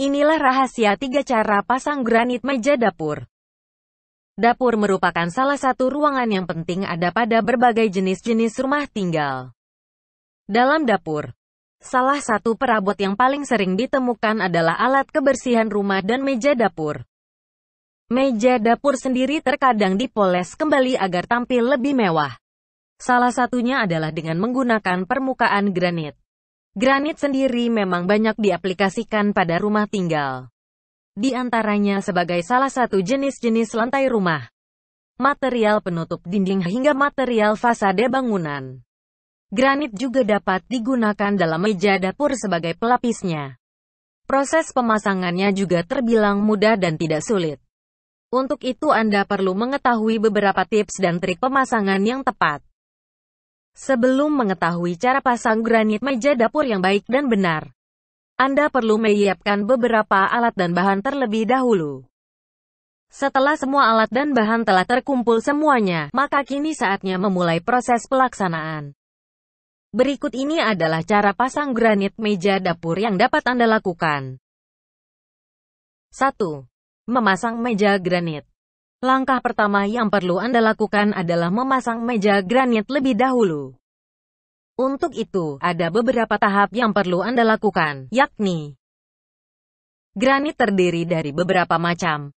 Inilah rahasia tiga cara pasang granit meja dapur. Dapur merupakan salah satu ruangan yang penting ada pada berbagai jenis-jenis rumah tinggal. Dalam dapur, salah satu perabot yang paling sering ditemukan adalah alat kebersihan rumah dan meja dapur. Meja dapur sendiri terkadang dipoles kembali agar tampil lebih mewah. Salah satunya adalah dengan menggunakan permukaan granit. Granit sendiri memang banyak diaplikasikan pada rumah tinggal. Di antaranya sebagai salah satu jenis-jenis lantai rumah, material penutup dinding hingga material fasade bangunan. Granit juga dapat digunakan dalam meja dapur sebagai pelapisnya. Proses pemasangannya juga terbilang mudah dan tidak sulit. Untuk itu Anda perlu mengetahui beberapa tips dan trik pemasangan yang tepat. Sebelum mengetahui cara pasang granit meja dapur yang baik dan benar, Anda perlu menyiapkan beberapa alat dan bahan terlebih dahulu. Setelah semua alat dan bahan telah terkumpul semuanya, maka kini saatnya memulai proses pelaksanaan. Berikut ini adalah cara pasang granit meja dapur yang dapat Anda lakukan. 1. Memasang meja granit. Langkah pertama yang perlu Anda lakukan adalah memasang meja granit lebih dahulu. Untuk itu, ada beberapa tahap yang perlu Anda lakukan, yakni Granit terdiri dari beberapa macam.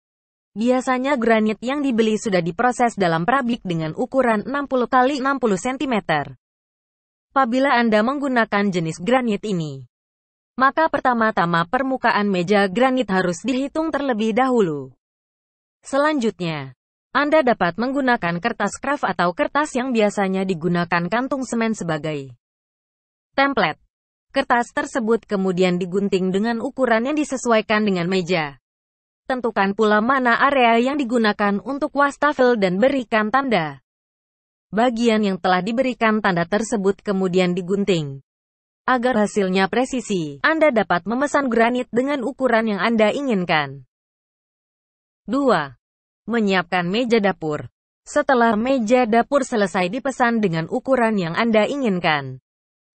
Biasanya granit yang dibeli sudah diproses dalam prabik dengan ukuran 60 x 60 cm. Apabila Anda menggunakan jenis granit ini, maka pertama-tama permukaan meja granit harus dihitung terlebih dahulu. Selanjutnya, Anda dapat menggunakan kertas kraft atau kertas yang biasanya digunakan kantung semen sebagai template. Kertas tersebut kemudian digunting dengan ukuran yang disesuaikan dengan meja. Tentukan pula mana area yang digunakan untuk wastafel dan berikan tanda. Bagian yang telah diberikan tanda tersebut kemudian digunting. Agar hasilnya presisi, Anda dapat memesan granit dengan ukuran yang Anda inginkan. 2. Menyiapkan meja dapur. Setelah meja dapur selesai dipesan dengan ukuran yang Anda inginkan,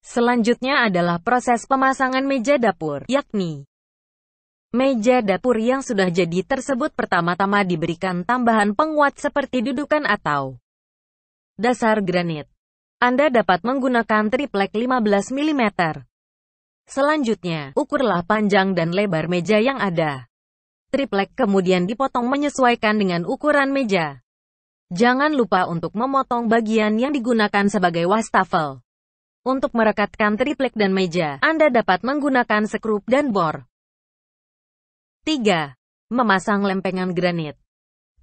selanjutnya adalah proses pemasangan meja dapur, yakni Meja dapur yang sudah jadi tersebut pertama-tama diberikan tambahan penguat seperti dudukan atau dasar granit. Anda dapat menggunakan triplek 15 mm. Selanjutnya, ukurlah panjang dan lebar meja yang ada triplek kemudian dipotong menyesuaikan dengan ukuran meja. Jangan lupa untuk memotong bagian yang digunakan sebagai wastafel. Untuk merekatkan triplek dan meja, Anda dapat menggunakan sekrup dan bor. 3. Memasang lempengan granit.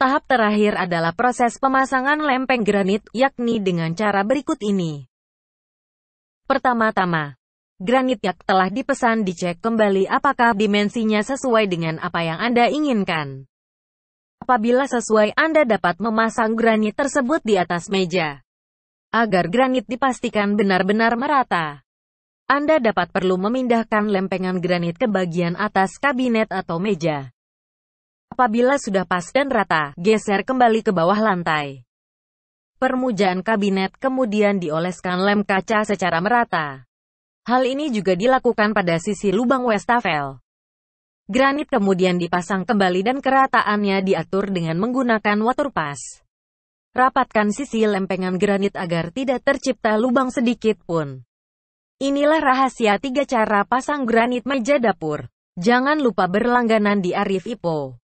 Tahap terakhir adalah proses pemasangan lempeng granit, yakni dengan cara berikut ini. Pertama-tama, Granit yang telah dipesan dicek kembali apakah dimensinya sesuai dengan apa yang Anda inginkan. Apabila sesuai Anda dapat memasang granit tersebut di atas meja. Agar granit dipastikan benar-benar merata. Anda dapat perlu memindahkan lempengan granit ke bagian atas kabinet atau meja. Apabila sudah pas dan rata, geser kembali ke bawah lantai. Permujaan kabinet kemudian dioleskan lem kaca secara merata. Hal ini juga dilakukan pada sisi lubang Westafel. Granit kemudian dipasang kembali dan kerataannya diatur dengan menggunakan waterpass. Rapatkan sisi lempengan granit agar tidak tercipta lubang sedikit pun. Inilah rahasia tiga cara pasang granit meja dapur. Jangan lupa berlangganan di Arif Ipo.